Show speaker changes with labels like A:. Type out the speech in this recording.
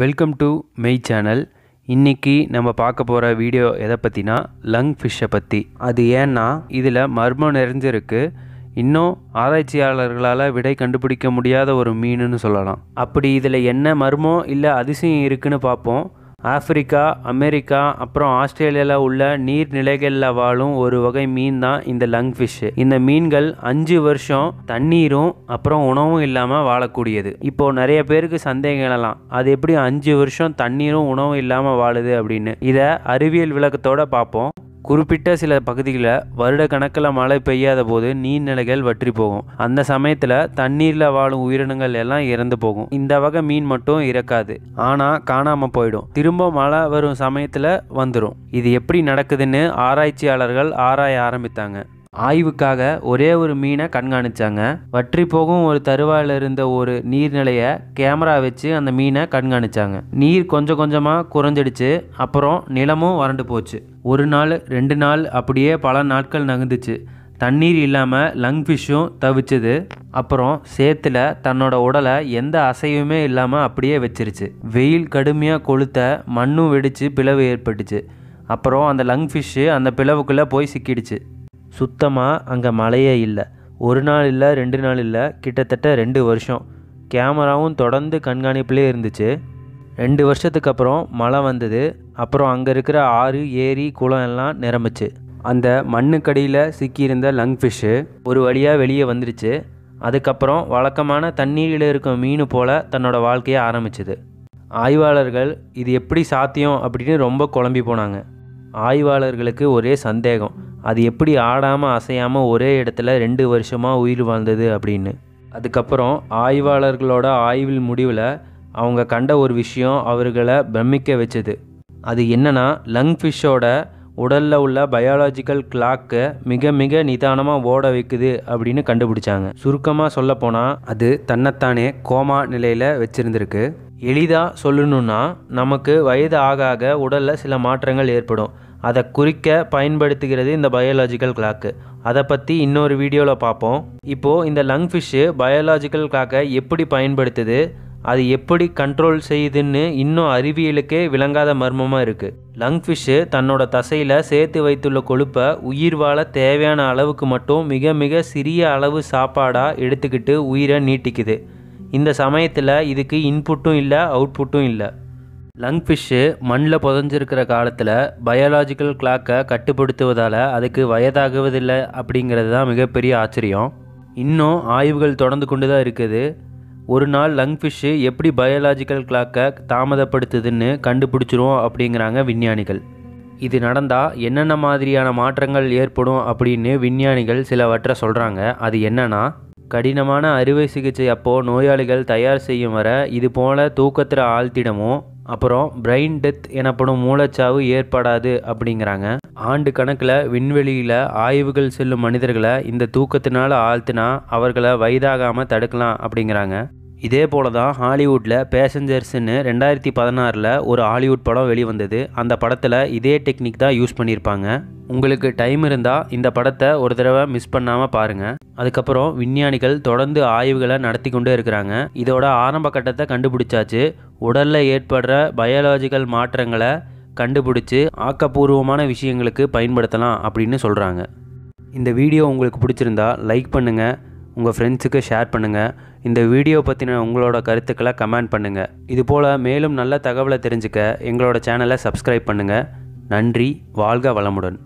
A: welcome to மெய் channel இன்றைக்கி நம்ம பார்க்க போகிற வீடியோ எதை பற்றினா லங் ஃபிஷ்ஷை பற்றி அது ஏன்னா இதில் மர்மம் நிறைஞ்சிருக்கு இன்னும் ஆராய்ச்சியாளர்களால் விடை கண்டுபிடிக்க முடியாத ஒரு மீனுன்னு சொல்லலாம் அப்படி இதில் என்ன மர்மம் இல்லை அதிசயம் இருக்குன்னு பார்ப்போம் ஆஃப்ரிக்கா அமெரிக்கா அப்புறம் ஆஸ்திரேலியாவில் உள்ள நீர்நிலைகளில் வாழும் ஒரு வகை மீன் தான் இந்த லங் ஃபிஷ்ஷு இந்த மீன்கள் அஞ்சு வருஷம் தண்ணீரும் அப்புறம் உணவும் இல்லாமல் வாழக்கூடியது இப்போது நிறைய பேருக்கு சந்தேகம் அது எப்படி அஞ்சு வருஷம் தண்ணீரும் உணவும் இல்லாமல் வாழுது அப்படின்னு இதை அறிவியல் விளக்கத்தோடு பார்ப்போம் குறிப்பிட்ட சில பகுதிகளில் வருட கணக்கில் மழை பெய்யாத போது நீர்நிலைகள் வற்றி போகும் அந்த சமயத்தில் தண்ணீரில் வாழும் உயிரினங்கள் எல்லாம் இறந்து போகும் இந்த வகை மீன் மட்டும் இறக்காது ஆனால் காணாமல் போயிடும் திரும்ப மழை வரும் சமயத்தில் வந்துடும் இது எப்படி நடக்குதுன்னு ஆராய்ச்சியாளர்கள் ஆராய ஆரம்பித்தாங்க ஆய்வுக்காக ஒரே ஒரு மீனை கண்காணிச்சாங்க வற்றி போகும் ஒரு தருவாயில் இருந்த ஒரு நீர்நிலையை கேமரா வச்சு அந்த மீனை கண்காணிச்சாங்க நீர் கொஞ்சம் கொஞ்சமாக குறைஞ்சிடுச்சு அப்புறம் நிலமும் வறண்டு போச்சு ஒரு நாள் ரெண்டு நாள் அப்படியே பல நாட்கள் நகர்ந்துச்சு தண்ணீர் இல்லாமல் லங் ஃபிஷ்ஷும் தவிச்சது அப்புறம் சேத்துல தன்னோட உடலை எந்த அசைவுமே இல்லாமல் அப்படியே வச்சிருச்சு வெயில் கடுமையாக கொளுத்த மண்ணும் வெடித்து பிளவு ஏற்பட்டுச்சு அப்புறம் அந்த லங் ஃபிஷ்ஷு அந்த பிளவுக்குள்ளே போய் சிக்கிடுச்சு சுத்தமாக அங்கே மழையே இல்லை ஒரு நாள் இல்லை ரெண்டு நாள் இல்லை கிட்டத்தட்ட ரெண்டு வருஷம் கேமராவும் தொடர்ந்து கண்காணிப்புலேயே இருந்துச்சு ரெண்டு வருஷத்துக்கு அப்புறம் மழை வந்தது அப்புறம் அங்கே இருக்கிற ஆறு ஏரி குளம் எல்லாம் நிரம்பிச்சு அந்த மண்ணுக்கடியில் சிக்கியிருந்த லங் ஃபிஷ்ஷு ஒரு வழியாக வெளியே வந்துடுச்சு அதுக்கப்புறம் வழக்கமான தண்ணீரில் இருக்கும் மீன் போல் தன்னோட வாழ்க்கையை ஆரம்பிச்சுது ஆய்வாளர்கள் இது எப்படி சாத்தியம் அப்படின்னு ரொம்ப குழம்பி போனாங்க ஆய்வாளர்களுக்கு ஒரே சந்தேகம் அது எப்படி ஆடாமல் அசையாமல் ஒரே இடத்துல ரெண்டு வருஷமாக உயிர் வாழ்ந்தது அப்படின்னு அதுக்கப்புறம் ஆய்வாளர்களோட ஆய்வில் முடிவில் அவங்க கண்ட ஒரு விஷயம் அவர்களை பிரமிக்க வச்சது அது என்னென்னா லங் ஃபிஷ்ஷோட உடலில் உள்ள பயாலஜிக்கல் கிளாக்கை மிக மிக நிதானமாக ஓட வைக்குது அப்படின்னு கண்டுபிடிச்சாங்க சுருக்கமாக சொல்லப்போனால் அது தன்னைத்தானே கோமா நிலையில் வச்சுருந்துருக்கு எளிதாக சொல்லணுன்னா நமக்கு வயது ஆக ஆக உடலில் சில மாற்றங்கள் ஏற்படும் அதை குறிக்க பயன்படுத்துகிறது இந்த பயாலாஜிக்கல் கிளாக்கு அதை பற்றி இன்னொரு வீடியோவில் பார்ப்போம் இப்போது இந்த லங் ஃபிஷ்ஷு பயாலாஜிக்கல் கிளாக்கை எப்படி பயன்படுத்துது அது எப்படி கண்ட்ரோல் செய்யுதுன்னு இன்னும் அறிவியலுக்கே விளங்காத மர்மமாக இருக்குது லங் ஃபிஷ்ஷு தன்னோட தசையில் சேர்த்து வைத்துள்ள கொழுப்பை உயிர் வாழ தேவையான அளவுக்கு மட்டும் மிக மிக சிறிய அளவு சாப்பாடாக எடுத்துக்கிட்டு உயிரை நீட்டிக்குது இந்த சமயத்தில் இதுக்கு இன்புட்டும் இல்லை அவுட்புட்டும் இல்லை லங் ஃபிஷ்ஷு மண்ணில் புதஞ்சிருக்கிற காலத்தில் பயாலாஜிக்கல் கிளாக்கை கட்டுப்படுத்துவதால் அதுக்கு வயதாகுவதில்லை அப்படிங்கிறது தான் மிகப்பெரிய ஆச்சரியம் இன்னும் ஆய்வுகள் தொடர்ந்து கொண்டு தான் இருக்குது ஒரு நாள் லங் ஃபிஷ்ஷு எப்படி பயாலாஜிக்கல் கிளாக்கை தாமதப்படுத்துதுன்னு கண்டுபிடிச்சிரும் அப்படிங்கிறாங்க விஞ்ஞானிகள் இது நடந்தால் என்னென்ன மாதிரியான மாற்றங்கள் ஏற்படும் அப்படின்னு விஞ்ஞானிகள் சிலவற்றை சொல்கிறாங்க அது என்னென்னா கடினமான அறுவை சிகிச்சை அப்போது நோயாளிகள் தயார் செய்யும் வர இது போல் தூக்கத்தில் ஆழ்த்திடமும் அப்புறம் பிரெயின் டெத் எனப்படும் மூளைச்சாவு ஏற்படாது அப்படிங்கிறாங்க ஆண்டு கணக்கில் விண்வெளியில் ஆய்வுகள் செல்லும் மனிதர்களை இந்த தூக்கத்தினால் ஆழ்த்தினா அவர்களை வயதாகாமல் தடுக்கலாம் அப்படிங்கிறாங்க இதே போல தான் ஹாலிவுட்டில் பேசஞ்சர்ஸ்ன்னு ரெண்டாயிரத்தி பதினாறில் ஒரு ஹாலிவுட் படம் வெளிவந்தது அந்த படத்தில் இதே டெக்னிக் தான் யூஸ் பண்ணியிருப்பாங்க உங்களுக்கு டைம் இருந்தால் இந்த படத்தை ஒரு தடவை மிஸ் பண்ணாமல் பாருங்கள் அதுக்கப்புறம் விஞ்ஞானிகள் தொடர்ந்து ஆய்வுகளை நடத்தி கொண்டே இருக்கிறாங்க இதோட ஆரம்ப கட்டத்தை கண்டுபிடிச்சாச்சு உடலில் ஏற்படுற பயாலஜிக்கல் மாற்றங்களை கண்டுபிடிச்சி ஆக்கப்பூர்வமான விஷயங்களுக்கு பயன்படுத்தலாம் அப்படின்னு சொல்கிறாங்க இந்த வீடியோ உங்களுக்கு பிடிச்சிருந்தா லைக் பண்ணுங்கள் உங்கள் ஃப்ரெண்ட்ஸுக்கு ஷேர் பண்ணுங்கள் இந்த வீடியோ பற்றின உங்களோட கருத்துக்களை கமெண்ட் பண்ணுங்கள் இதுபோல் மேலும் நல்ல தகவலை தெரிஞ்சுக்க எங்களோட சேனலை சப்ஸ்கிரைப் பண்ணுங்கள் நன்றி வாழ்க வளமுடன்